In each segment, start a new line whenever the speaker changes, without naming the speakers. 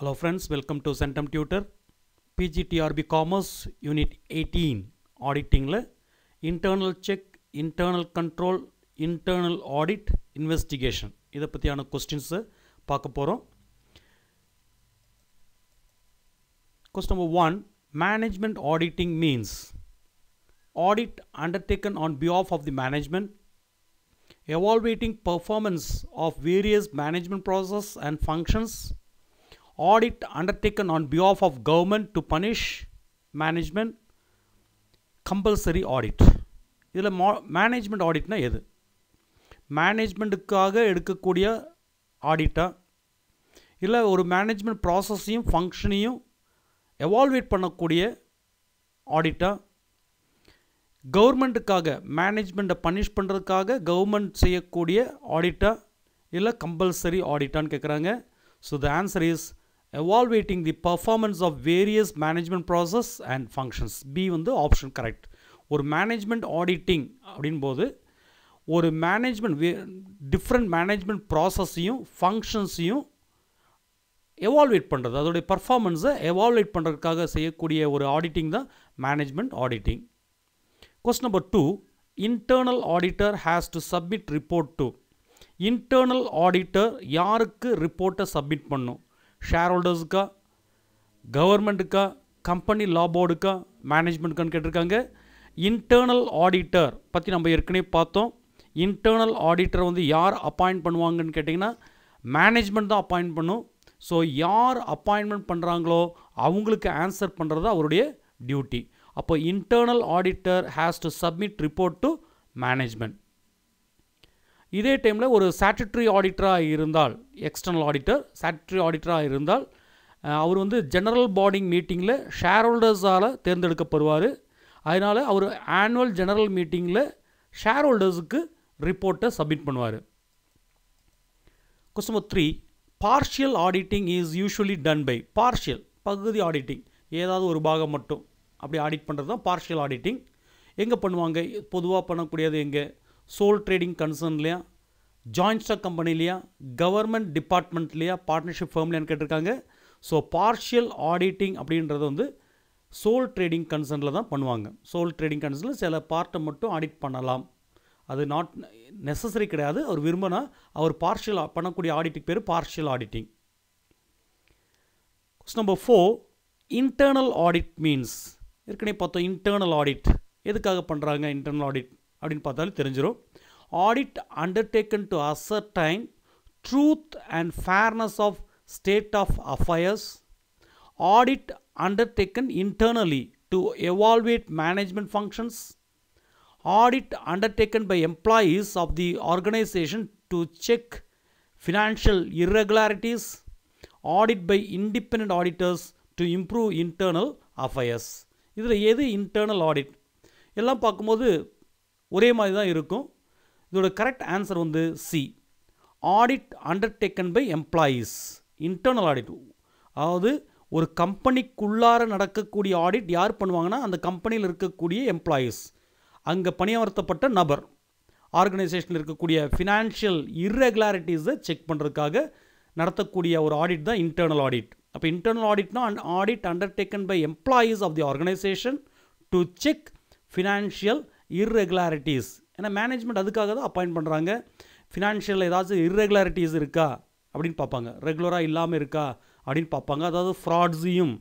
Hello friends, welcome to Centum Tutor. PGTRB Commerce Unit 18 Auditing Internal Check, Internal Control, Internal Audit, Investigation. This questions போறோம் Question number 1. Management Auditing means Audit undertaken on behalf of the management Evaluating performance of various management processes and functions audit undertaken on behalf of government to punish management compulsory audit இதில் மா management ஆடிட்னா எது மேனேஜ்மெண்ட்டுக்காக எடுக்கக்கூடிய ஆடிட்டா இல்லை ஒரு management ப்ராசஸையும் ஃபங்க்ஷனையும் evaluate பண்ணக்கூடிய ஆடிட்டா கவர்மெண்ட்டுக்காக மேனேஜ்மெண்ட்டை punish பண்ணுறதுக்காக government செய்யக்கூடிய ஆடிட்டா இல்லை கம்பல்சரி ஆடிட்டான்னு கேட்குறாங்க so the answer is evaluating the performance of various management process and functions B வந்து ஆப்ஷன் கரெக்ட் ஒரு மேனேஜ்மெண்ட் ஆடிட்டிங் அப்படின்போது ஒரு மேனேஜ்மெண்ட் வே டிஃப்ரெண்ட் மேனேஜ்மெண்ட் ப்ராசஸையும் ஃபங்க்ஷன்ஸையும் எவால்வேட் பண்ணுறது அதோடைய பர்ஃபார்மன்ஸை எவால்வேட் பண்ணுறதுக்காக செய்யக்கூடிய ஒரு ஆடிட்டிங் தான் management auditing question number two internal auditor has to submit report to internal auditor யாருக்கு ரிப்போர்ட்டை சப்மிட் பண்ணும் ஷேர் கவர்மெண்ட்டுக்கா கம்பெனி லா போர்டுக்கா மேனேஜ்மெண்ட்டுக்கான்னு கேட்டிருக்காங்க இன்டர்னல் ஆடிட்டர் பற்றி நம்ம ஏற்கனவே பார்த்தோம் இன்டர்னல் ஆடிட்டர் வந்து யார் அப்பாயிண்ட் பண்ணுவாங்கன்னு கேட்டிங்கன்னா மேனேஜ்மெண்ட் தான் அப்பாயிண்ட் பண்ணும் ஸோ யார் அப்பாயின்மெண்ட் பண்ணுறாங்களோ அவங்களுக்கு ஆன்சர் பண்ணுறது அவருடைய டியூட்டி அப்போ internal auditor has to submit report to management இதே டைமில் ஒரு சாட்டிட்ரி ஆடிட்டராக இருந்தால் எக்ஸ்டர்னல் ஆடிட்டர் சாட்டிட்ரி ஆடிட்டராக இருந்தால் அவர் வந்து ஜெனரல் பாடிங் மீட்டிங்கில் ஷேர் ஹோல்டர்ஸால் தேர்ந்தெடுக்கப்படுவார் அதனால் அவர் ஆனுவல் ஜெனரல் மீட்டிங்கில் ஷேர் ஹோல்டர்ஸுக்கு ரிப்போர்ட்டை சப்மிட் பண்ணுவார் question number three partial auditing is usually done by partial பகுதி ஆடிட்டிங் ஏதாவது ஒரு பாகம் மட்டும் அப்படி ஆடிட் பண்ணுறது தான் பார்ஷியல் ஆடிட்டிங் எங்கே பண்ணுவாங்க பொதுவாக பண்ணக்கூடியது எங்கே சோல் ட்ரேடிங் கன்சர்ன்லையா ஜாயின்ட் ஜாயிண்ட் ஸ்டாக் கம்பெனிலையா கவர்மெண்ட் டிபார்ட்மெண்ட்லையா பார்ட்னர்ஷிப் ஃபேம்லையான்னு கேட்டிருக்காங்க ஸோ பார்ஷியல் ஆடிட்டிங் அப்படின்றது வந்து சோல் ட்ரேடிங் கன்சர்னில் தான் பண்ணுவாங்க சோல் ட்ரேடிங் கன்சர்னில் சில பார்ட்டை மட்டும் ஆடிட் பண்ணலாம் அது நாட் நெசசரி கிடையாது அவர் விரும்பினா அவர் பார்ஷியல் பண்ணக்கூடிய ஆடிட்டுக்கு பேர் partial auditing question number four internal audit means ஏற்கனவே பார்த்தோம் இன்டர்னல் ஆடிட் எதுக்காக பண்ணுறாங்க இன்டர்னல் ஆடிட் அப்படின்னு பார்த்தாலும் தெரிஞ்சிடும் audit undertaken to ascertain truth and fairness of state of affairs audit undertaken internally to evaluate management functions audit undertaken by employees of the organisation to check financial irregularities audit by independent auditors to improve internal affairs இதில் எது internal audit எல்லாம் பார்க்கும்போது ஒரே மாதிரி தான் இருக்கும் இதோட correct answer வந்து C audit undertaken by employees internal audit அதாவது ஒரு கம்பெனிக்குள்ளார நடக்கக்கூடிய ஆடிட் யார் பண்ணுவாங்கன்னா அந்த கம்பெனியில் இருக்கக்கூடிய எம்ப்ளாயீஸ் அங்கே பணியமர்த்தப்பட்ட நபர் ஆர்கனைசேஷனில் இருக்கக்கூடிய ஃபினான்ஷியல் இர்ரெகுலாரிட்டிஸை செக் பண்ணுறதுக்காக நடத்தக்கூடிய ஒரு ஆடிட் தான் இன்டர்னல் ஆடிட் அப்போ இன்டர்னல் ஆடிட்னா and audit undertaken by employees of the organisation to check financial irregularities ஏன்னா மேனேஜ்மெண்ட் அதுக்காக தான் அப்பாயிண்ட் பண்ணுறாங்க ஃபினான்ஷியலில் ஏதாச்சும் இர்ரெகுலாரிட்டிஸ் இருக்கா அப்படின்னு பார்ப்பாங்க ரெகுலராக இல்லாமல் இருக்கா அப்படின்னு பார்ப்பாங்க அதாவது ஃப்ராட்ஸையும்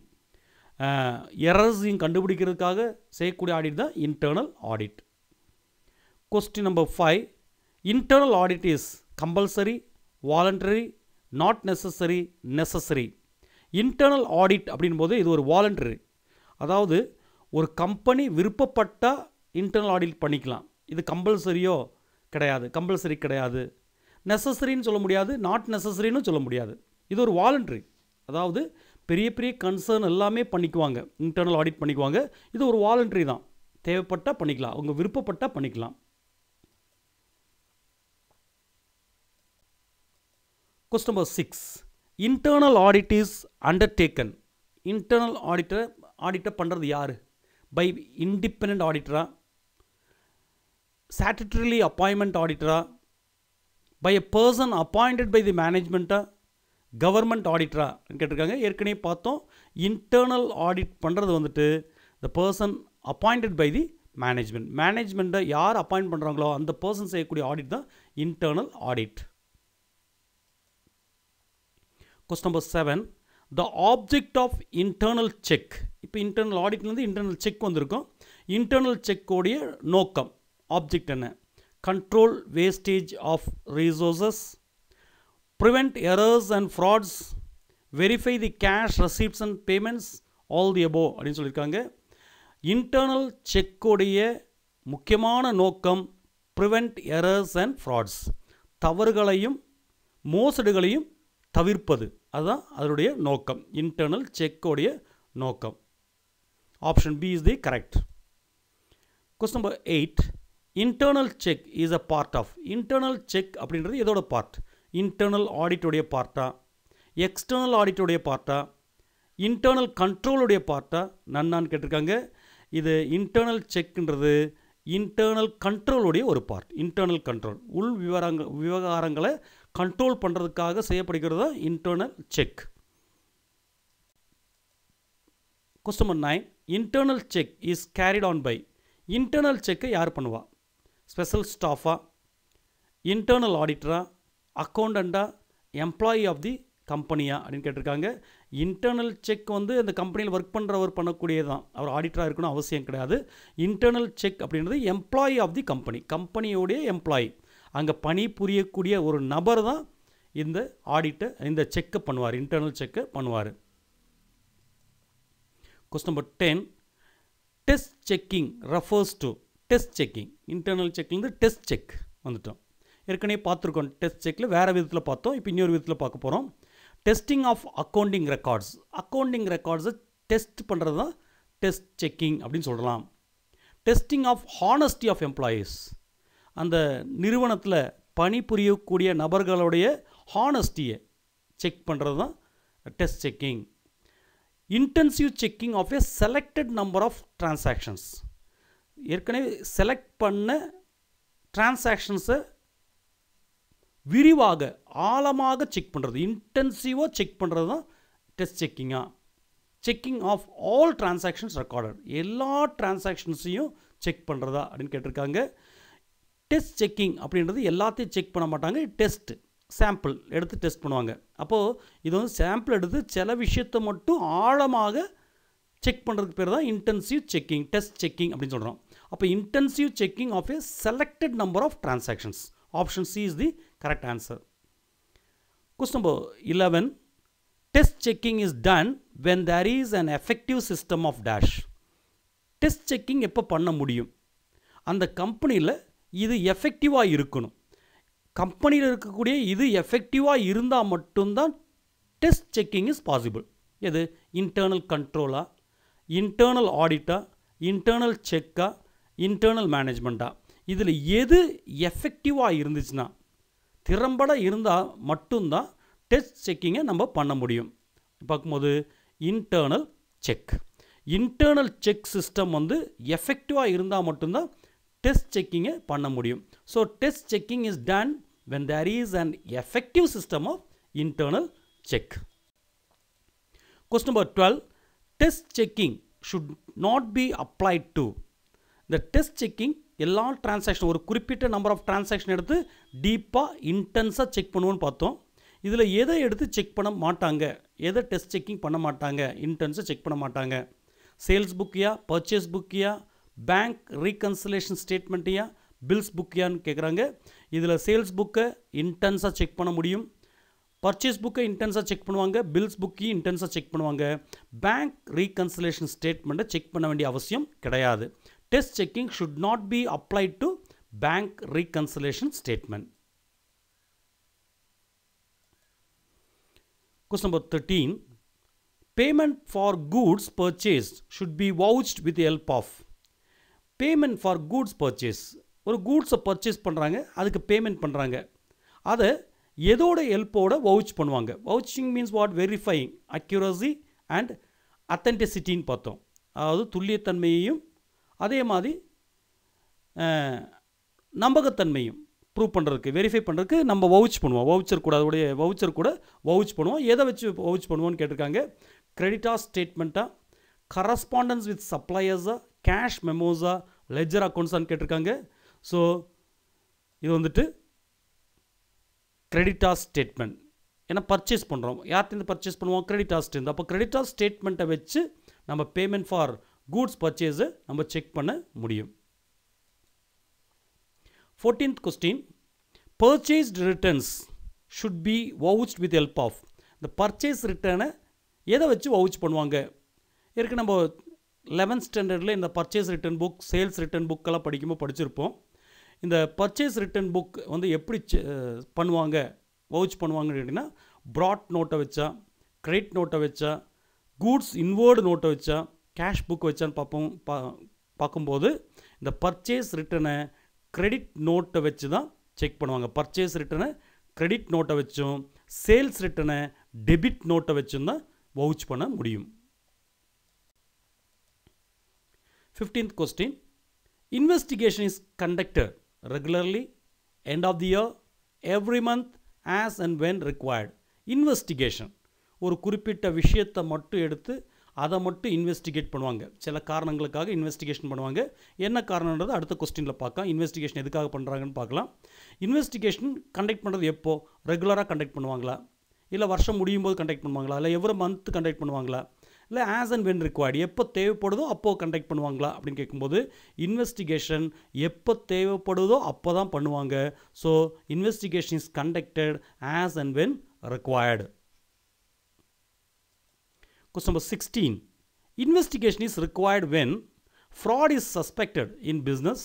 எரர்ஸையும் கண்டுபிடிக்கிறதுக்காக செய்யக்கூடிய ஆடிட் தான் internal audit question number five internal audit is compulsory voluntary not necessary necessary internal audit அப்படின்போது இது ஒரு வாலண்டரி அதாவது ஒரு கம்பெனி விருப்பப்பட்டால் இன்டர்னல் ஆடிட் பண்ணிக்கலாம் இது கம்பல்சரியோ கிடையாது கம்பல்சரி கிடையாது நெசசரின்னு சொல்ல முடியாது நாட் நெசசரின்னு சொல்ல முடியாது இது ஒரு வாலண்ட்ரி அதாவது பெரிய பெரிய கன்சர்ன் எல்லாமே பண்ணிக்குவாங்க இன்டர்னல் ஆடிட் பண்ணிக்குவாங்க இது ஒரு வாலண்ட்ரி தான் தேவைப்பட்டால் பண்ணிக்கலாம் அவங்க விருப்பப்பட்டால் பண்ணிக்கலாம் question number six internal audit is undertaken internal auditor ஆடிட்டை பண்ணுறது யார் பை இண்டிபெண்ட் ஆடிட்டராக statutorily அப்பாயின்மெண்ட் ஆடிட்டரா by a person appointed by the management government ஆடிட்டரா கேட்டிருக்காங்க ஏற்கனவே பார்த்தோம் இன்டர்னல் ஆடிட் பண்ணுறது வந்துட்டு the person appointed by the management மேனேஜ்மெண்ட்டை யார் அப்பாயிண்ட் பண்ணுறாங்களோ அந்த பர்சன் செய்யக்கூடிய ஆடிட் தான் internal audit question number seven the object of internal check இப்போ இன்டர்னல் ஆடிட்லேருந்து இன்டர்னல் செக் வந்திருக்கும் இன்டர்னல் செக்கோடைய நோக்கம் ஆப்ஜெக்ட் என்ன control wastage of resources prevent errors and frauds verify the cash receipts and payments all the above அப்படின்னு சொல்லியிருக்காங்க internal செக்கோடைய முக்கியமான நோக்கம் ப்ரிவெண்ட் எரர்ஸ் அண்ட் ஃப்ராட்ஸ் தவறுகளையும் மோசடிகளையும் தவிர்ப்பது அதுதான் அதனுடைய நோக்கம் இன்டர்னல் செக்கோடைய நோக்கம் option B is the correct question number eight internal check is a part of internal check அப்படின்றது எதோட பார்ட் இன்டர்னல் ஆடிட்டுடைய பார்ட்டா எக்ஸ்டர்னல் ஆடிட்டுடைய பார்ட்டா இன்டர்னல் கண்ட்ரோலுடைய பார்ட்டா நன்னான்னு கேட்டிருக்காங்க இது இன்டர்னல் செக்ன்றது இன்டர்னல் கண்ட்ரோலுடைய ஒரு பார்ட் இன்டர்னல் கண்ட்ரோல் உள் விவரங்க விவகாரங்களை கண்ட்ரோல் பண்ணுறதுக்காக செய்யப்படுகிறது தான் internal check question number nine internal check is carried on by internal செக்கை யார் பண்ணுவாள் ஸ்பெஷல் ஸ்டாஃபாக இன்டர்னல் ஆடிட்டராக அக்கௌண்டண்ட்டாக எம்ப்ளாயி ஆஃப் தி கம்பெனியாக அப்படின்னு கேட்டிருக்காங்க இன்டர்னல் செக் வந்து அந்த கம்பெனியில் ஒர்க் பண்ணுறவர் பண்ணக்கூடியது தான் அவர் ஆடிட்டராக இருக்கணும் அவசியம் கிடையாது இன்டர்னல் செக் அப்படின்றது எம்ப்ளாயி ஆஃப் தி கம்பெனி கம்பெனியோடைய எம்ப்ளாயி அங்கே பணி புரியக்கூடிய ஒரு நபர் தான் இந்த ஆடிட்டை இந்த செக்கை பண்ணுவார் இன்டர்னல் செக்கை பண்ணுவார் question number ten test checking refers to test checking internal செக்லேருந்து டெஸ்ட் செக் வந்துட்டோம் ஏற்கனவே பார்த்துருக்கோம் டெஸ்ட் செக்கில் வேறு விதத்தில் பார்த்தோம் இப்போ இன்னொரு விதத்தில் பார்க்க போகிறோம் testing of accounting records accounting ரெக்கார்ட்ஸை டெஸ்ட் பண்ணுறது தான் டெஸ்ட் செக்கிங் அப்படின்னு சொல்லலாம் testing of honesty of employees அந்த நிறுவனத்தில் பணிபுரியக்கூடிய நபர்களுடைய ஹானஸ்டியை செக் பண்ணுறது தான் test checking intensive checking of a selected number of transactions ஏற்கனவே செலக்ட் பண்ண டிரான்சாக்ஷன்ஸை விரிவாக ஆழமாக செக் பண்ணுறது இன்டென்சிவாக செக் பண்ணுறது தான் டெஸ்ட் செக்கிங்காக checking of all transactions recorded எல்லா ட்ரான்சாக்ஷன்ஸையும் செக் பண்ணுறதா அப்படின்னு கேட்டிருக்காங்க டெஸ்ட் செக்கிங் அப்படின்றது எல்லாத்தையும் செக் பண்ண மாட்டாங்க டெஸ்ட்டு சாம்பிள் எடுத்து டெஸ்ட் பண்ணுவாங்க அப்போது இது வந்து சாம்பிள் எடுத்து சில விஷயத்தை மட்டும் ஆழமாக செக் பண்ணுறதுக்கு பேர் தான் இன்டென்சிவ் செக்கிங் டெஸ்ட் செக்கிங் அப்படின்னு சொல்கிறோம் அப்போ intensive checking of a selected number of transactions option C is the correct answer question number eleven test checking is done when there is an effective system of dash test checking எப்போ பண்ண முடியும் அந்த கம்பெனியில் இது எஃபெக்டிவாக இருக்கணும் கம்பெனியில் இருக்கக்கூடிய இது எஃபெக்டிவாக இருந்தால் மட்டும்தான் டெஸ்ட் செக்கிங் இஸ் பாசிபிள் எது இன்டர்னல் கண்ட்ரோலாக இன்டர்னல் ஆடிட்டாக இன்டர்னல் செக்காக இன்டர்னல் மேனேஜ்மெண்ட்டாக இதில் எது எஃபெக்டிவாக இருந்துச்சுன்னா திறம்பட இருந்தால் மட்டும்தான் டெஸ்ட் செக்கிங்கை நம்ம பண்ண முடியும் பார்க்கும்போது internal check internal check system வந்து எஃபெக்டிவாக இருந்தால் மட்டும்தான் டெஸ்ட் செக்கிங்கை பண்ண முடியும் so test checking is done when there is and effective system of internal check question number twelve test checking should not be applied to இந்த டெஸ்ட் செக்கிங் எல்லா transaction ஒரு குறிப்பிட்ட நம்பர் ஆஃப் டிரான்சாக்ஷன் எடுத்து டீப்பாக இன்டென்ஸாக check பண்ணுவோன்னு பார்த்தோம் இதில் எதை எடுத்து செக் பண்ண மாட்டாங்க எதை டெஸ்ட் செக்கிங் பண்ண மாட்டாங்க இன்டென்ஸாக செக் பண்ண மாட்டாங்க சேல்ஸ் புக்கியா பர்ச்சேஸ் புக்கியா பேங்க் ரீகன்சலேஷன் ஸ்டேட்மெண்ட்டையா பில்ஸ் புக்கியான்னு கேட்குறாங்க இதில் சேல்ஸ் புக்கை இன்டென்ஸாக செக் பண்ண முடியும் பர்ச்சேஸ் புக்கை இன்டென்ஸாக செக் பண்ணுவாங்க பில்ஸ் புக்கையும் இன்டென்ஸாக செக் பண்ணுவாங்க பேங்க் ரீகன்சலேஷன் ஸ்டேட்மெண்ட்டை செக் பண்ண வேண்டிய அவசியம் கிடையாது test checking should not be applied to bank reconciliation statement. Question number 13. Payment for goods purchased should be vouched with the help of. Payment for goods purchase. ஒரு கூட்ஸை purchase பண்ணுறாங்க அதுக்கு payment பண்ணுறாங்க அதை எதோட ஹெல்ப்போட வவுச் பண்ணுவாங்க vouching means what verifying accuracy and அத்தன்டிசிட்டின்னு பார்த்தோம் அதாவது துல்லியத்தன்மையையும் அதே மாதிரி நம்பகத்தன்மையும் ப்ரூவ் பண்ணுறதுக்கு வெரிஃபை பண்ணுறதுக்கு நம்ம வவுச் பண்ணுவோம் வவுச்சர் கூட அதோடைய வவுச்சர் கூட வவுச் பண்ணுவோம் எதை வச்சு வவுச் பண்ணுவோம்னு கேட்டிருக்காங்க க்ரெடிட்டாக ஸ்டேட்மெண்ட்டாக கரஸ்பாண்டன்ஸ் வித் சப்ளையர்ஸாக கேஷ் மெமோஸாக லெஜர் அக்கௌண்ட்ஸான்னு கேட்டிருக்காங்க ஸோ இது வந்துட்டு கிரெடிட்டாக ஸ்டேட்மெண்ட் ஏன்னா பர்ச்சேஸ் பண்ணுறோம் யார்கிட்டருந்து பர்ச்சேஸ் பண்ணுவோம் ஸ்டேட்மெண்ட் அப்போ கிரெடிட்டாக ஸ்டேட்மெண்ட்டை வச்சு நம்ம பேமெண்ட் ஃபார் கூட்ஸ் பர்ச்சேஸை நம்ம செக் பண்ண முடியும் fourteenth question purchased returns should be vouched with help of இந்த பர்ச்சேஸ் ரிட்டர்னை எதை வச்சு வவுச் பண்ணுவாங்க இருக்கு நம்ம லெவன்த் ஸ்டாண்டர்டில் இந்த purchase return book sales return புக்கெல்லாம் படிக்கும்போது படிச்சிருப்போம் இந்த பர்ச்சேஸ் ரிட்டர்ன் புக் வந்து எப்படி பண்ணுவாங்க வவுச் பண்ணுவாங்கன்னு கேட்டிங்கன்னா ப்ராட் நோட்டை வச்சா கிரெடிட் நோட்டை வச்சா கூட்ஸ் இன்வேர்டு நோட்டை வச்சா கேஷ் புக் வச்சான்னு பார்ப்போம் பா பார்க்கும்போது இந்த பர்ச்சேஸ் ரிட்டனை க்ரெடிட் நோட்டை வச்சு தான் செக் பண்ணுவாங்க பர்ச்சேஸ் ரிட்டனை கிரெடிட் நோட்டை வச்சும் சேல்ஸ் ரிட்டனை டெபிட் நோட்டை வச்சும் தான் வவுச் பண்ண முடியும் fifteenth question investigation is conducted regularly end of the year every month as and when required investigation ஒரு குறிப்பிட்ட விஷயத்தை மட்டும் எடுத்து அதை மட்டும் இன்வெஸ்டிகேட் பண்ணுவாங்க சில காரணங்களுக்காக இன்வெஸ்டிகேஷன் பண்ணுவாங்க என்ன காரணன்றது அடுத்த கொஸ்டினில் பார்க்கலாம் இன்வெஸ்டிகேஷன் எதுக்காக பண்ணுறாங்கன்னு பார்க்கலாம் இன்வெஸ்டிகேஷன் கண்டக்ட் பண்ணுறது எப்போது ரெகுலராக கண்டக்ட் பண்ணுவாங்களா இல்லை வருஷம் முடியும் போது கண்டக்ட் பண்ணுவாங்களா இல்லை எவ்வளோ மந்த்து கண்டக்ட் பண்ணுவாங்களா இல்லை ஆஸ் அண்ட் வென் ரிக்வயர்டு எப்போ தேவைப்படுதோ அப்போது கண்டக்ட் பண்ணுவாங்களா அப்படின்னு கேட்கும்போது இன்வெஸ்டிகேஷன் எப்போ தேவைப்படுதோ அப்போ தான் பண்ணுவாங்க so investigation is conducted as and when required Question number 16. Investigation is required when fraud is suspected in business,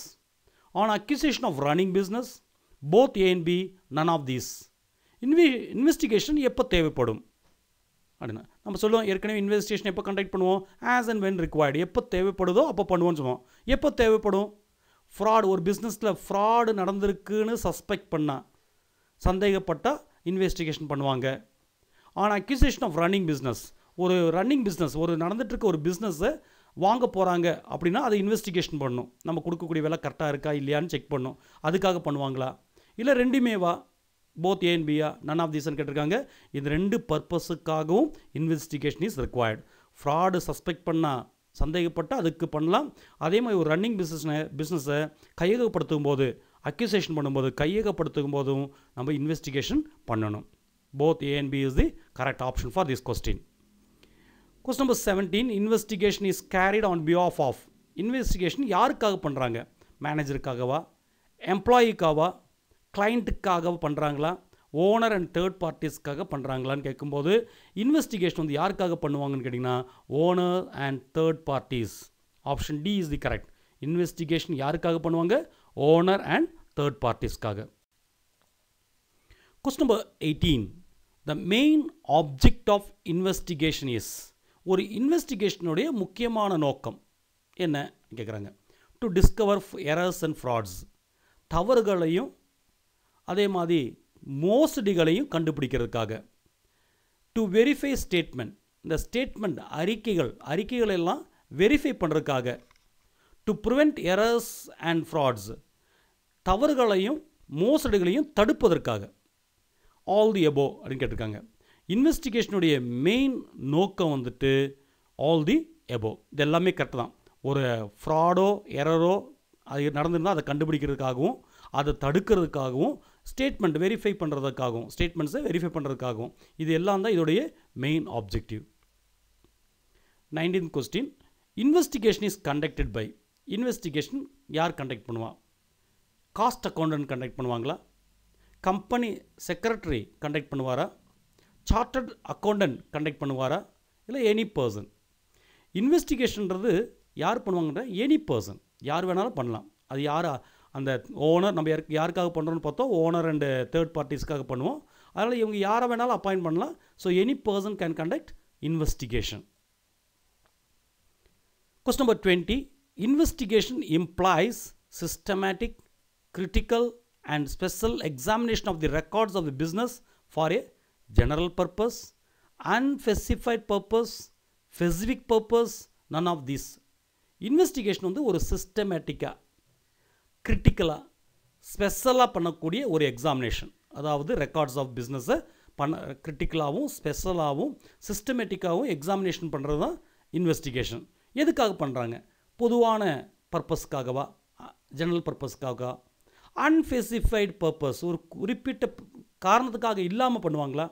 on accusation of running business, both A B none of of இன்வி investigation எப்போ தேவைப்படும் அப்படின்னா நம்ம சொல்லுவோம் ஏற்கனவே investigation எப்போ conduct பண்ணுவோம் as and when required எப்போ தேவைப்படுதோ அப்போ பண்ணுவோம்னு சொல்லுவோம் எப்போ தேவைப்படும் ஃப்ராட் ஒரு பிஸ்னஸில் ஃப்ராடு நடந்திருக்குன்னு சஸ்பெக்ட் பண்ணால் சந்தேகப்பட்டால் இன்வெஸ்டிகேஷன் பண்ணுவாங்க on accusation of running business ஒரு ரன்னிங் பிஸ்னஸ் ஒரு நடந்துகிட்ருக்க ஒரு பிஸ்னஸை வாங்க போகிறாங்க அப்படின்னா அதை இன்வெஸ்டிகேஷன் பண்ணும் நம்ம கொடுக்கக்கூடிய விலை கரெக்டாக இருக்கா இல்லையான்னு செக் பண்ணும் அதுக்காக பண்ணுவாங்களா இல்லை ரெண்டுமேவா போத் ஏஎன்பியா நன் ஆஃப் தீசன் கேட்டிருக்காங்க இந்த ரெண்டு பர்பஸுக்காகவும் investigation is required fraud suspect பண்ணால் சந்தேகப்பட்டு அதுக்கு பண்ணலாம் அதே மாதிரி ஒரு ரன்னிங் பிஸ்னஸ் பிஸ்னஸை கையகப்படுத்தும் போது அக்யூசேஷன் பண்ணும்போது கையகப்படுத்தும் போதும் நம்ம இன்வெஸ்டிகேஷன் பண்ணணும் both A and B is the correct option for this question question number seventeen investigation is carried on behalf of investigation யாருக்காக பண்ணுறாங்க மேனேஜருக்காகவா எம்ப்ளாயிக்காவா கிளைண்ட்டுக்காக பண்ணுறாங்களா ஓனர் அண்ட் தேர்ட் பார்ட்டிஸ்க்காக பண்ணுறாங்களான்னு கேட்கும்போது இன்வெஸ்டிகேஷன் வந்து யாருக்காக பண்ணுவாங்கன்னு கேட்டிங்கன்னா owner and third parties option D is the correct investigation யாருக்காக பண்ணுவாங்க ஓனர் அண்ட் தேர்ட் பார்ட்டிஸ்க்காக question number eighteen the main object of investigation இஸ் ஒரு இன்வெஸ்டிகேஷனுடைய முக்கியமான நோக்கம் என்ன கேட்குறாங்க to discover errors and frauds தவறுகளையும் அதே மாதிரி மோசடிகளையும் கண்டுபிடிக்கிறதுக்காக டு வெரிஃபை ஸ்டேட்மெண்ட் இந்த ஸ்டேட்மெண்ட் அறிக்கைகள் அறிக்கைகள் எல்லாம் வெரிஃபை பண்ணுறதுக்காக to prevent errors and frauds தவறுகளையும் மோசடிகளையும் தடுப்பதற்காக ஆல் தி எபோ அப்படின்னு கேட்டிருக்காங்க இன்வெஸ்டிகேஷனுடைய மெயின் நோக்கம் வந்துட்டு ஆல் தி எபோ இது எல்லாமே கரெக்ட் தான் ஒரு ஃப்ராடோ எரரோ அது நடந்திருந்தால் அதை கண்டுபிடிக்கிறதுக்காகவும் அதை தடுக்கிறதுக்காகவும் ஸ்டேட்மெண்ட் வெரிஃபை பண்ணுறதுக்காகவும் ஸ்டேட்மெண்ட்ஸை வெரிஃபை பண்ணுறதுக்காகவும் இது எல்லாம் தான் இதோடைய main objective nineteen question investigation is conducted by investigation யார் கண்டக்ட் பண்ணுவா காஸ்ட் அக்கௌண்டன்ட் கண்டக்ட் பண்ணுவாங்களா கம்பெனி செக்ரட்டரி கண்டக்ட் பண்ணுவாரா சார்ட்டட் அக்கௌண்டன்ட் கண்டக்ட் பண்ணுவாரா இல்லை எனி பர்சன் இன்வெஸ்டிகேஷன்றது யார் பண்ணுவாங்கன்னா எனி பர்சன் யார் வேணாலும் பண்ணலாம் அது யார் அந்த ஓனர் நம்ம யாருக்கு யாருக்காக பண்ணுறோம்னு பார்த்தோம் ஓனர் அண்டு தேர்ட் பார்ட்டிஸ்க்காக பண்ணுவோம் அதனால் இவங்க யாரை வேணாலும் அப்பாயிண்ட் பண்ணலாம் so any person can conduct investigation question number twenty investigation implies systematic critical and special examination of the records of the business for a general purpose unspecified purpose specific purpose none of this investigation வந்து ஒரு சிஸ்டமேட்டிக்காக கிரிட்டிக்கலாக ஸ்பெஷலாக பண்ணக்கூடிய ஒரு examination அதாவது records of பிஸ்னஸை பண்ண கிரிட்டிக்கலாகவும் ஸ்பெஷலாகவும் சிஸ்டமேட்டிக்காகவும் examination பண்ணுறது தான் இன்வெஸ்டிகேஷன் எதுக்காக பண்ணுறாங்க பொதுவான பர்பஸ்க்காகவா ஜெனரல் பர்பஸ்க்காகவா அன்ஃபெசிஃபைட் பர்பஸ் ஒரு குறிப்பிட்ட காரணத்துக்காக இல்லாமல் பண்ணுவாங்களா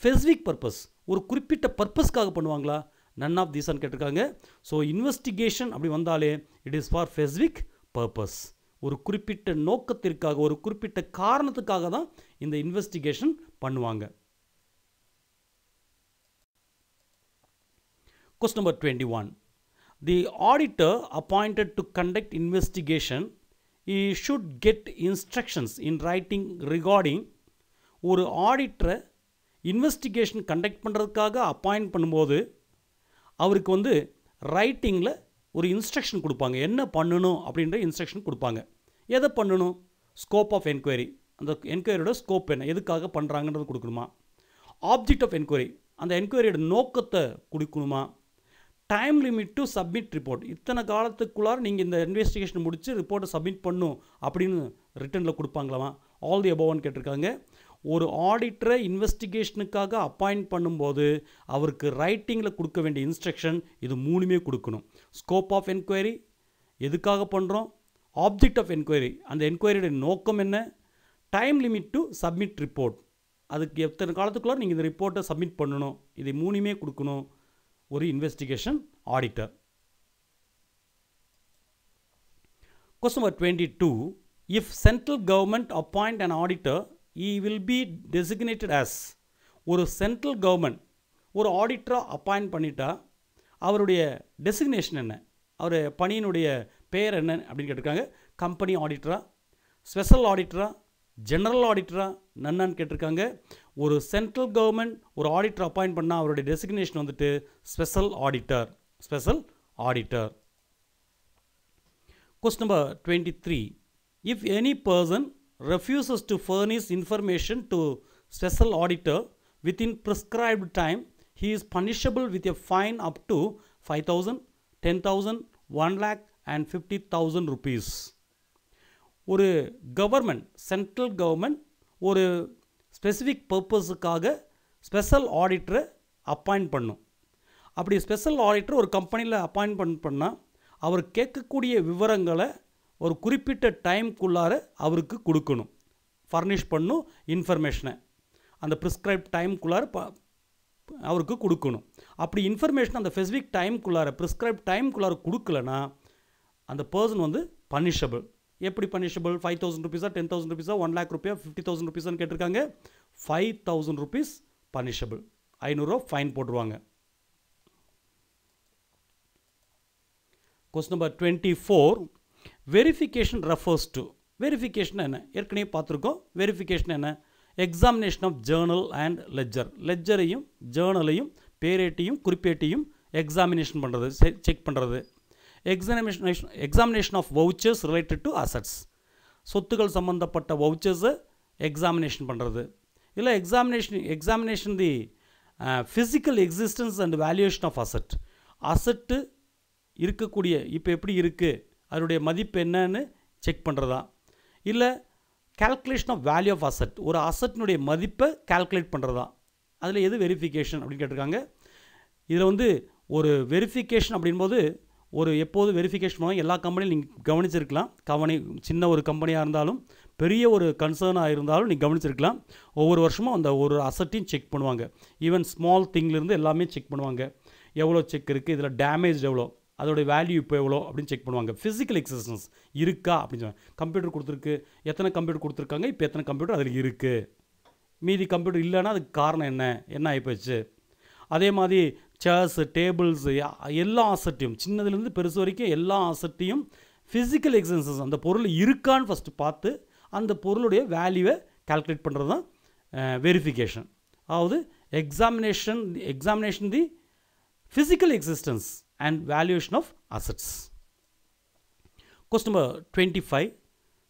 ஸ்பெசிஃபிக் பர்பஸ் ஒரு குறிப்பிட்ட பர்பஸ்க்காக பண்ணுவாங்களா நன் ஆஃப் தீஸான்னு கேட்டிருக்காங்க ஸோ இன்வெஸ்டிகேஷன் அப்படி வந்தாலே it is for specific purpose ஒரு குறிப்பிட்ட நோக்கத்திற்காக ஒரு குறிப்பிட்ட காரணத்துக்காக தான் இந்த இன்வெஸ்டிகேஷன் பண்ணுவாங்க question number twenty one the auditor appointed to conduct investigation he should get instructions in writing regarding ஒரு ஆடிட்டரை இன்வெஸ்டிகேஷன் கண்டக்ட் பண்ணுறதுக்காக அப்பாயின்ட் பண்ணும்போது அவருக்கு வந்து ரைட்டிங்கில் ஒரு இன்ஸ்ட்ரக்ஷன் கொடுப்பாங்க என்ன பண்ணணும் அப்படின்ற இன்ஸ்ட்ரக்ஷன் கொடுப்பாங்க எதை பண்ணணும் ஸ்கோப் ஆஃப் என்கொயரி அந்த என்கொயரியோட ஸ்கோப் என்ன எதுக்காக பண்ணுறாங்கன்றது கொடுக்கணுமா ஆப்ஜெக்ட் ஆஃப் என்கொயரி அந்த என்கொயரியோட நோக்கத்தை கொடுக்கணுமா time limit to submit report இத்தனை காலத்துக்குள்ளார நீங்கள் இந்த இன்வெஸ்டிகேஷன் முடித்து ரிப்போர்ட்டை சப்மிட் பண்ணும் அப்படின்னு ரிட்டனில் கொடுப்பாங்களாமா ஆல் தி அபோவான்னு கேட்டிருக்காங்க ஒரு ஆடிட்டரை இன்வெஸ்டிகேஷனுக்காக அப்பாயிண்ட் பண்ணும்போது அவருக்கு ரைட்டிங்கில் கொடுக்க வேண்டிய இன்ஸ்ட்ரக்ஷன் இது மூணுமே கொடுக்கணும் ஸ்கோப் ஆஃப் என்கொயரி எதுக்காக பண்ணுறோம் ஆப்ஜெக்ட் ஆஃப் என்கொயரி அந்த என்கொயரியுடைய நோக்கம் என்ன time limit to submit report அதுக்கு எத்தனை காலத்துக்குள்ளே நீங்கள் இந்த ரிப்போர்ட்டை சப்மிட் பண்ணணும் இதை மூணுமே கொடுக்கணும் ஒரு investigation auditor question number twenty two if central government appoint and auditor he will be designated as ஒரு சென்ட்ரல் கவர்மெண்ட் ஒரு ஆடிட்டராக அப்பாயின்ட் பண்ணிட்டா அவருடைய டெசிக்னேஷன் என்ன அவர் பணியினுடைய பெயர் என்ன அப்படின்னு கேட்டிருக்காங்க கம்பெனி ஆடிட்டராக ஸ்பெஷல் ஆடிட்டராக ஜெனரல் ஆடிட்டரா என்னன்னு கேட்டிருக்காங்க ஒரு சென்ட்ரல் கவர்மெண்ட் ஒரு ஆடிட்டர் அப்பாயின்ட் பண்ணால் அவருடைய டெசிக்னேஷன் வந்துட்டு special auditor special auditor question number twenty three if any person refuses to furnish information to special auditor within prescribed time, he is punishable with a fine up to 5,000, 10,000, 1 lakh and 50,000 rupees. ஒரு government central government ஒரு specific பர்பஸுக்காக special ஆடிட்டரை appoint பண்ணும் அப்படி special auditor ஒரு கம்பெனியில் appointment பண்ணால் அவர் கேட்கக்கூடிய விவரங்களை ஒரு குறிப்பிட்ட டைம்குள்ளார அவருக்கு கொடுக்கணும் ஃபர்னிஷ் பண்ணும் இன்ஃபர்மேஷனை அந்த ப்ரிஸ்கிரைப் டைம்குள்ளார ப அவருக்கு கொடுக்கணும் அப்படி இன்ஃபர்மேஷன் அந்த ஸ்பெசிஃபிக் டைம்குள்ளார ப்ரிஸ்கிரைப் டைம்குள்ளார கொடுக்கலனா அந்த பர்சன் வந்து பனிஷபிள் எப்படி பனிஷபிள் ஃபைவ் தௌசண்ட் ருபீஸா டென் தௌசண்ட் ருபீஸா ஒன் லேக் ருபியா ஃபிஃப்டி தௌசண்ட் ருபீஸான்னு கேட்டிருக்காங்க ஃபைவ் தௌசண்ட் ருபீஸ் பனிஷபிள் ஐநூறுரூவா ஃபைன் போட்டுருவாங்க question number twenty four verification refers to verification என்ன ஏற்கனவே பார்த்துருக்கோம் வெரிஃபிகேஷன் என்ன examination of journal and ledger லெஜரையும் ஜேர்னலையும் பேரேட்டையும் குறிப்பேட்டையும் எக்ஸாமினேஷன் பண்ணுறது செக் பண்ணுறது examination examination of vouchers related to assets சொத்துக்கள் சம்மந்தப்பட்ட வவுச்சர்ஸை எக்ஸாமினேஷன் பண்ணுறது இல்லை examination examination the physical existence and valuation of asset asset இருக்கக்கூடிய இப்போ எப்படி இருக்குது அதனுடைய மதிப்பு என்னன்னு செக் பண்ணுறதா இல்லை calculation of value of asset ஒரு அசட்டினுடைய மதிப்பை கேல்குலேட் பண்ணுறதா அதில் எது வெரிஃபிகேஷன் அப்படின்னு கேட்டிருக்காங்க இதில் வந்து ஒரு வெரிஃபிகேஷன் அப்படின்போது ஒரு எப்போது வெரிஃபிகேஷன் பண்ணுவாங்க எல்லா கம்பெனியும் நீங்கள் கவனிச்சிருக்கலாம் கவனி சின்ன ஒரு கம்பெனியாக இருந்தாலும் பெரிய ஒரு கன்சர்னாக இருந்தாலும் நீங்கள் கவனிச்சிருக்கலாம் ஒவ்வொரு வருஷமும் அந்த ஒரு அசட்டையும் செக் பண்ணுவாங்க ஈவன் ஸ்மால் திங்லேருந்து எல்லாமே செக் பண்ணுவாங்க எவ்வளோ செக் இருக்குது இதில் டேமேஜ் எவ்வளோ அதோடய வேல்யூ இப்போ எவ்வளோ அப்படின்னு செக் பண்ணுவாங்க ஃபிசிக்கல் எக்ஸிஸ்டன்ஸ் இருக்கா அப்படின்னு சொல்லுவாங்க கம்ப்யூட்டர் கொடுத்துருக்கு எத்தனை கம்ப்யூட்டர் கொடுத்துருக்காங்க இப்போ எத்தனை கம்ப்யூட்டர் அதில் இருக்குது மீதி கம்ப்யூட்டர் இல்லைன்னா அதுக்கு காரணம் என்ன என்ன ஆகிப்போச்சு அதே மாதிரி சேர்ஸு டேபிள்ஸு எல்லா ஆசட்டையும் சின்னதுலேருந்து பெருசு வரைக்கும் எல்லா ஆசட்டையும் ஃபிசிக்கல் எக்ஸன்சஸ் அந்த பொருள் இருக்கான்னு ஃபஸ்ட்டு பார்த்து அந்த பொருளுடைய வேல்யூவை கால்குலேட் பண்ணுறது தான் வெரிஃபிகேஷன் அதாவது examination examination the physical existence and valuation of assets. Question number 25.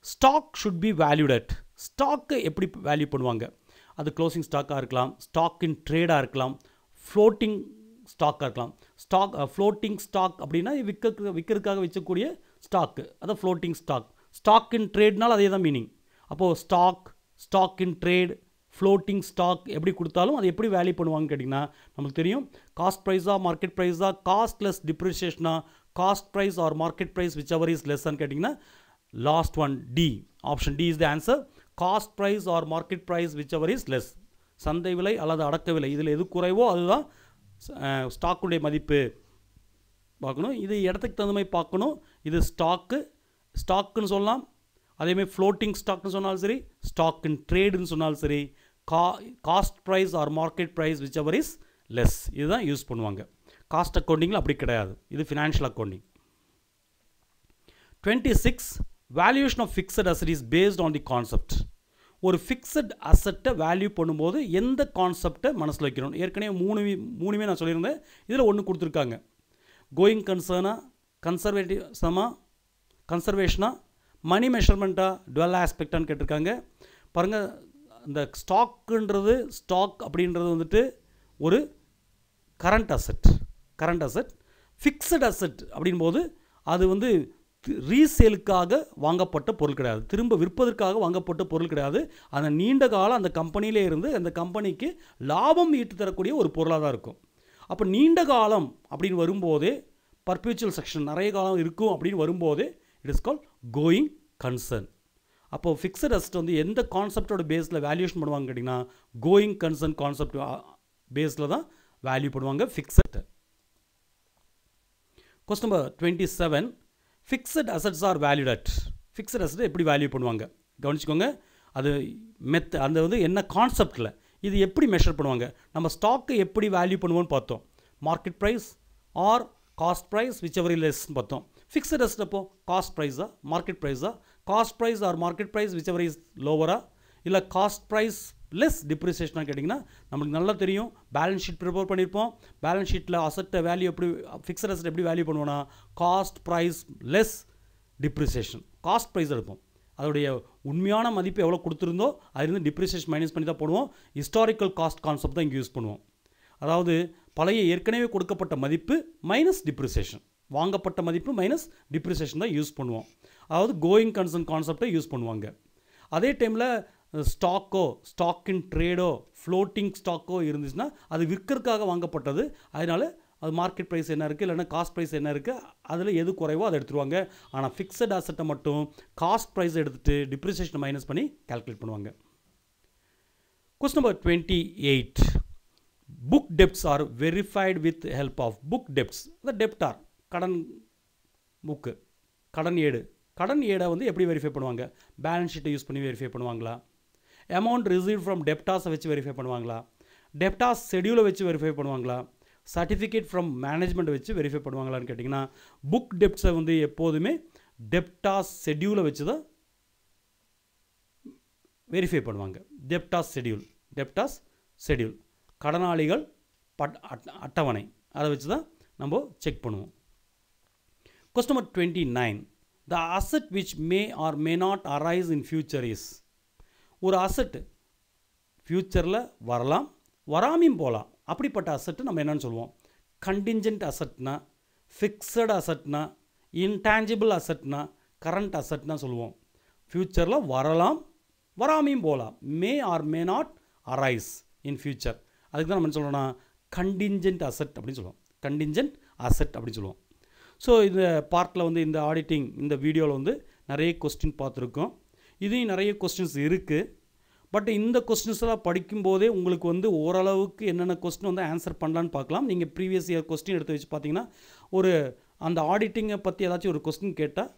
Stock should be valued at. Stock எப்படி வேல்யூ பண்ணுவாங்க அது க்ளோசிங் ஸ்டாக்காக இருக்கலாம் ஸ்டாக் இன் ட்ரேடாக இருக்கலாம் ஃப்ளோட்டிங் ஸ்டாக்காக இருக்கலாம் ஸ்டாக் ஃப்ளோட்டிங் ஸ்டாக் அப்படின்னா விற்க விற்கிறதுக்காக வச்சக்கூடிய ஸ்டாக்கு அதான் ஃப்ளோட்டிங் ஸ்டாக் ஸ்டாக் இன் ட்ரேட்னால் அதே தான் மீனிங் அப்போது stock stock in trade floating stock எப்படி கொடுத்தாலும் அதை எப்படி வேல்யூ பண்ணுவாங்கன்னு கேட்டிங்கன்னா நம்மளுக்கு தெரியும் காஸ்ட் ப்ரைஸாக மார்க்கெட் காஸ்ட் காஸ்ட்லெஸ் டிப்ரிஷியேஷனா cost price or market price which ever is லெஸ்ஸான்னு கேட்டிங்கன்னா last one D option D is the answer cost price or market price which ever is less சந்தை விலை அல்லது அடக்க விலை இதில் எது குறைவோ அதுதான் ஸ்டாக்குடைய மதிப்பு பார்க்கணும் இது இடத்துக்கு தகுந்த மாதிரி பார்க்கணும் இது ஸ்டாக்கு ஸ்டாக்குன்னு சொல்லலாம் அதேமாதிரி ஃப்ளோட்டிங் ஸ்டாக்னு சொன்னாலும் சரி ஸ்டாக் இன் ட்ரேடுன்னு சொன்னாலும் சரி கா cost price or market price ever is less இதுதான் யூஸ் பண்ணுவாங்க காஸ்ட் அக்கௌண்டிங்கில் அப்படி கிடையாது இது financial accounting twenty six valuation of fixed asset is based on the concept ஒரு ஃபிக்ஸட் அசட்டை வேல்யூ பண்ணும்போது எந்த கான்செப்டை மனசில் வைக்கணும் ஏற்கனவே மூணு மூணுமே நான் சொல்லியிருந்தேன் இதில் ஒன்று கொடுத்துருக்காங்க கோயிங் கன்சர்னாக கன்சர்வேட்டிவ்ஸமா கன்சர்வேஷனாக மணி மெஷர்மெண்ட்டாக டுவெல் ஆஸ்பெக்டான்னு கேட்டிருக்காங்க பாருங்கள் இந்த ஸ்டாக்குன்றது ஸ்டாக் அப்படின்றது வந்துட்டு ஒரு current asset current asset fixed asset அப்படின்போது அது வந்து ரீசேலுக்காக வாங்கப்பட்ட பொருள் கிடையாது திரும்ப விற்பதற்காக வாங்கப்பட்ட பொருள் கிடையாது அந்த நீண்ட காலம் அந்த கம்பெனியிலே இருந்து அந்த கம்பெனிக்கு லாபம் ஈட்டு தரக்கூடிய ஒரு பொருளாக தான் இருக்கும் அப்போ நீண்ட காலம் அப்படின்னு வரும்போதே பர்பியூச்சுவல் செக்ஷன் நிறைய காலம் இருக்கும் அப்படின்னு வரும்போது it is call going concern அப்போது ஃபிக்ஸட் அசட் வந்து எந்த கான்செப்டோட பேஸில் வேல்யூஷன் பண்ணுவாங்க கேட்டிங்கன்னா கோயிங் கன்சர்ன் கான்செப்ட் பேஸில் தான் வேல்யூ பண்ணுவாங்க fixed question number twenty seven fixed assets are valued at fixed asset எப்படி வேல்யூ பண்ணுவாங்க கவனிச்சிக்கோங்க அது மெத் அந்த வந்து என்ன கான்செப்டில் இது எப்படி மெஷர் பண்ணுவாங்க நம்ம ஸ்டாக்கை எப்படி வேல்யூ பண்ணுவோம்னு பார்த்தோம் market price or cost price which ever லெஸ்ன்னு பார்த்தோம் ஃபிக்ஸட் அசட் அப்போது காஸ்ட் ப்ரைஸா மார்க்கெட் ப்ரைஸா cost price or market price ever is லோவராக இல்லை காஸ்ட் ப்ரைஸ் லெஸ் டிப்ரிசியேஷனாக கேட்டிங்கன்னா நம்மளுக்கு நல்லா தெரியும் பேலன்ஸ் ஷீட் ப்ரிப்பேர் பண்ணியிருப்போம் பேலன்ஸ் ஷீட்டில் அசட்டை வேல்யூ எப்படி ஃபிக்ஸட் அசட் எப்படி வேல்யூ பண்ணுவோன்னா cost price less depreciation cost price எடுப்போம் அதோடைய உண்மையான மதிப்பு எவ்வளோ கொடுத்துருந்தோ அதுலேருந்து டிப்ரிசியேஷன் மைனஸ் பண்ணி தான் போடுவோம் ஹிஸ்டாரிக்கல் காஸ்ட் கான்செப்ட் தான் இங்கே யூஸ் பண்ணுவோம் அதாவது பழைய ஏற்கனவே கொடுக்கப்பட்ட மதிப்பு மைனஸ் டிப்ரிசியேஷன் வாங்கப்பட்ட மதிப்பு மைனஸ் டிப்ரிசியேஷன் தான் யூஸ் பண்ணுவோம் அதாவது கோயிங் கன்சர்ன் கான்செப்டை யூஸ் பண்ணுவாங்க அதே டைமில் ஸ்டாக்கோ ஸ்டாக்கின் ட்ரேடோ ஃப்ளோட்டிங் ஸ்டாக்கோ இருந்துச்சுன்னா அது விற்கிறதுக்காக வாங்கப்பட்டது அதனால் அது மார்க்கெட் ப்ரைஸ் என்ன இருக்குது இல்லைன்னா காஸ்ட் ப்ரைஸ் என்ன இருக்குது அதில் எது குறைவோ அதை எடுத்துருவாங்க ஆனால் ஃபிக்ஸட் அசட்டை மட்டும் காஸ்ட் ப்ரைஸ் எடுத்துகிட்டு டிப்ரிசியேஷன் மைனஸ் பண்ணி கால்குலேட் பண்ணுவாங்க question number twenty eight book debts are verified with help of book debts the டெப்ட் ஆர் கடன் புக்கு கடன் ஏடு கடன் ஏடை வந்து எப்படி வெரிஃபை பண்ணுவாங்க பேலன்ஸ் ஷீட்டை யூஸ் பண்ணி வெரிஃபை பண்ணுவாங்களா அமௌண்ட் ரிசீவ் ஃப்ரம் டெப்டாஸை வச்சு வெரிஃபை பண்ணுவாங்களா டெப்டாஸ் ஷெடியூலை வச்சு வெரிஃபை பண்ணுவாங்களா சர்டிஃபிகேட் ஃப்ரம் மேனேஜ்மெண்ட் வச்சு வெரிஃபை பண்ணுவாங்களான்னு கேட்டிங்கன்னா புக் டெப்ட்ஸை வந்து எப்போதுமே டெப்டாஸ் ஷெடியூலை வச்சு தான் வெரிஃபை பண்ணுவாங்க டெப்டாஸ் ஷெடியூல் டெப்டாஸ் ஷெடியூல் கடனாளிகள் பட் அட்டவணை அதை வச்சு தான் நம்ம செக் பண்ணுவோம் Question twenty nine the asset which may or may not arise in future is ஒரு அசட் ஃப்யூச்சரில் வரலாம் வராமையும் போகலாம் அப்படிப்பட்ட அசட்டு நம்ம என்னென்னு சொல்லுவோம் கண்டிஞ்சன்ட் அசட்னா ஃபிக்ஸட் அசட்னா இன்டான்ஜிபிள் அசட்னா கரண்ட் அசட்னா சொல்லுவோம் ஃப்யூச்சரில் வரலாம் வராமையும் போகலாம் may or may not arise in future அதுக்கு தான் நம்ம என்ன சொல்கிறோன்னா கண்டிஞ்சன்ட் அசட் அப்படின்னு சொல்லுவோம் கண்டிஞ்சன்ட் அசட் அப்படின்னு சொல்லுவோம் ஸோ இந்த பார்ட்டில் வந்து இந்த ஆடிட்டிங் இந்த வீடியோவில் வந்து நிறைய கொஸ்டின் பார்த்துருக்கோம் இதையும் நிறைய கொஸ்டின்ஸ் இருக்குது பட் இந்த கொஸ்டின்ஸ்லாம் படிக்கும்போதே உங்களுக்கு வந்து ஓரளவுக்கு என்னென்ன கொஸ்டின் வந்து ஆன்சர் பண்ணலான்னு பார்க்கலாம் நீங்கள் ப்ரீவியஸ் இயர் கொஸ்டின் எடுத்து வச்சு பார்த்தீங்கன்னா ஒரு அந்த ஆடிட்டிங்கை பற்றி ஏதாச்சும் ஒரு கொஸ்டின் கேட்டால்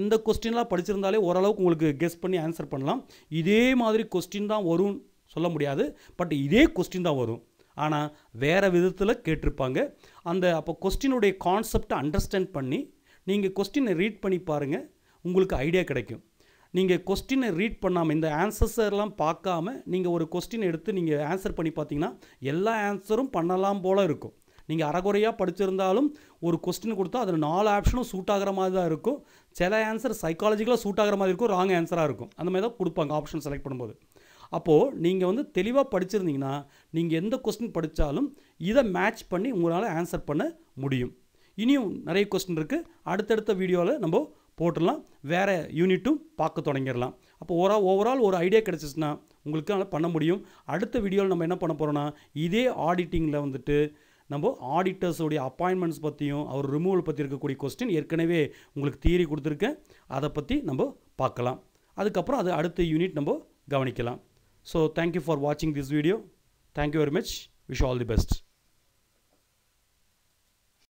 இந்த கொஸ்டின்லாம் படிச்சிருந்தாலே ஓரளவுக்கு உங்களுக்கு கெஸ் பண்ணி ஆன்சர் பண்ணலாம் இதே மாதிரி கொஸ்டின் தான் வரும்னு சொல்ல முடியாது பட் இதே கொஸ்டின் தான் வரும் ஆனால் வேறு விதத்தில் கேட்டிருப்பாங்க அந்த அப்போ கொஸ்டினுடைய கான்செப்டை அண்டர்ஸ்டாண்ட் பண்ணி நீங்கள் கொஸ்டினை ரீட் பண்ணி பாருங்கள் உங்களுக்கு ஐடியா கிடைக்கும் நீங்கள் கொஸ்டினை ரீட் பண்ணாமல் இந்த ஆன்சர்ஸெல்லாம் பார்க்காம நீங்கள் ஒரு கொஸ்டின் எடுத்து நீங்கள் ஆன்சர் பண்ணி பார்த்தீங்கன்னா எல்லா ஆன்சரும் பண்ணலாம் போல் இருக்கும் நீங்கள் அறகுறையாக படிச்சிருந்தாலும் ஒரு கொஸ்டின் கொடுத்தா அதில் நாலு ஆப்ஷனும் சூட் ஆகிற மாதிரி தான் இருக்கும் சில ஆன்சர் சைக்காலஜிக்கலாக சூட் ஆகிற மாதிரி இருக்கும் ராங் ஆன்சராக இருக்கும் அந்த மாதிரி தான் கொடுப்பாங்க ஆப்ஷன் செலக்ட் பண்ணும்போது அப்போது நீங்கள் வந்து தெளிவாக படிச்சிருந்தீங்கன்னா நீங்கள் எந்த கொஸ்டின் படித்தாலும் இதை மேட்ச் பண்ணி உங்களால் ஆன்சர் பண்ண முடியும் இனியும் நிறைய கொஸ்டின் இருக்குது அடுத்தடுத்த வீடியோவில் நம்ம போட்டுடலாம் வேறு யூனிட்டும் பார்க்க தொடங்கிடலாம் அப்போ ஓரா ஓவரால் ஒரு ஐடியா கிடச்சிச்சின்னா உங்களுக்கு நல்லா பண்ண முடியும் அடுத்த வீடியோவில் நம்ம என்ன பண்ண போகிறோன்னா இதே ஆடிட்டிங்கில் வந்துட்டு நம்ம ஆடிட்டர்ஸோடைய அப்பாயின்மெண்ட்ஸ் பற்றியும் அவர் ரிமூவல் பற்றி இருக்கக்கூடிய கொஸ்டின் ஏற்கனவே உங்களுக்கு தியரி கொடுத்துருக்கேன் அதை பற்றி நம்ம பார்க்கலாம் அதுக்கப்புறம் அது அடுத்த யூனிட் நம்ம கவனிக்கலாம் So thank you for watching this video. Thank you very much. Wish you all the best.